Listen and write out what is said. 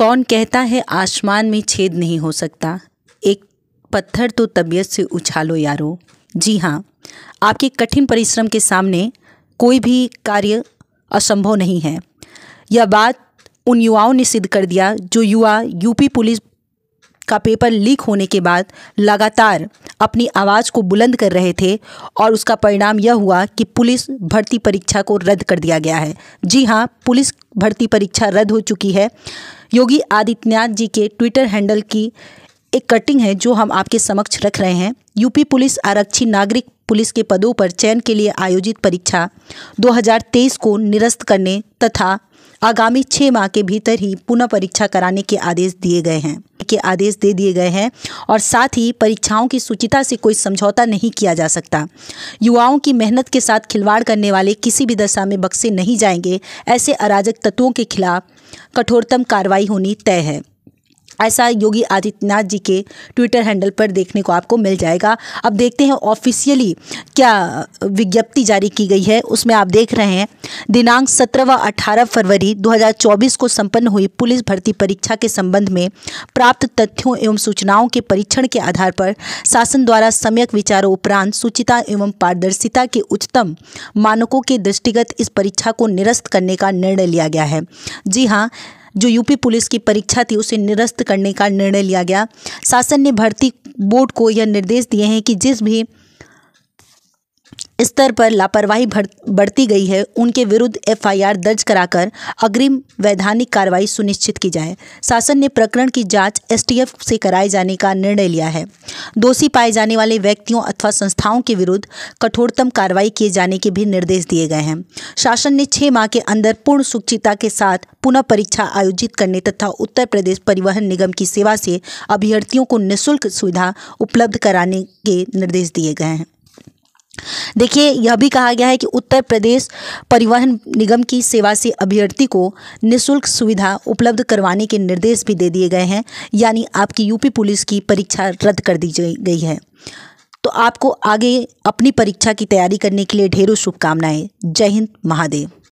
कौन कहता है आसमान में छेद नहीं हो सकता एक पत्थर तो तबीयत से उछालो यारो जी हाँ आपके कठिन परिश्रम के सामने कोई भी कार्य असंभव नहीं है यह बात उन युवाओं ने सिद्ध कर दिया जो युवा यूपी पुलिस का पेपर लीक होने के बाद लगातार अपनी आवाज़ को बुलंद कर रहे थे और उसका परिणाम यह हुआ कि पुलिस भर्ती परीक्षा को रद्द कर दिया गया है जी हाँ पुलिस भर्ती परीक्षा रद्द हो चुकी है योगी आदित्यनाथ जी के ट्विटर हैंडल की एक कटिंग है जो हम आपके समक्ष रख रहे हैं यूपी पुलिस आरक्षी नागरिक पुलिस के पदों पर चयन के लिए आयोजित परीक्षा 2023 को निरस्त करने तथा आगामी छः माह के भीतर ही पुनः परीक्षा कराने के आदेश दिए गए हैं के आदेश दे दिए गए हैं और साथ ही परीक्षाओं की सुचिता से कोई समझौता नहीं किया जा सकता युवाओं की मेहनत के साथ खिलवाड़ करने वाले किसी भी दशा में बक्से नहीं जाएंगे ऐसे अराजक तत्वों के खिलाफ कठोरतम कार्रवाई होनी तय है ऐसा योगी आदित्यनाथ जी के ट्विटर हैंडल पर देखने को आपको मिल जाएगा अब देखते हैं ऑफिशियली क्या विज्ञप्ति जारी की गई है उसमें आप देख रहे हैं दिनांक 17 व 18 फरवरी 2024 को संपन्न हुई पुलिस भर्ती परीक्षा के संबंध में प्राप्त तथ्यों एवं सूचनाओं के परीक्षण के आधार पर शासन द्वारा सम्यक विचारों उपरांत सूचिता एवं पारदर्शिता के उच्चतम मानकों के दृष्टिगत इस परीक्षा को निरस्त करने का निर्णय लिया गया है जी हाँ जो यूपी पुलिस की परीक्षा थी उसे निरस्त करने का निर्णय लिया गया शासन ने भर्ती बोर्ड को यह निर्देश दिए हैं कि जिस भी स्तर पर लापरवाही बढ़ती गई है उनके विरुद्ध एफआईआर दर्ज कराकर अग्रिम वैधानिक कार्रवाई सुनिश्चित की जाए शासन ने प्रकरण की जांच एसटीएफ से कराए जाने का निर्णय लिया है दोषी पाए जाने वाले व्यक्तियों अथवा संस्थाओं के विरुद्ध कठोरतम कार्रवाई किए जाने के भी निर्देश दिए गए हैं शासन ने छः माह के अंदर पूर्ण सुचिता के साथ पुनः परीक्षा आयोजित करने तथा उत्तर प्रदेश परिवहन निगम की सेवा से अभ्यर्थियों को निःशुल्क सुविधा उपलब्ध कराने के निर्देश दिए गए हैं देखिए यह भी कहा गया है कि उत्तर प्रदेश परिवहन निगम की सेवा से अभ्यर्थी को निशुल्क सुविधा उपलब्ध करवाने के निर्देश भी दे दिए गए हैं यानी आपकी यूपी पुलिस की परीक्षा रद्द कर दी गई है तो आपको आगे अपनी परीक्षा की तैयारी करने के लिए ढेरों शुभकामनाएं जय हिंद महादेव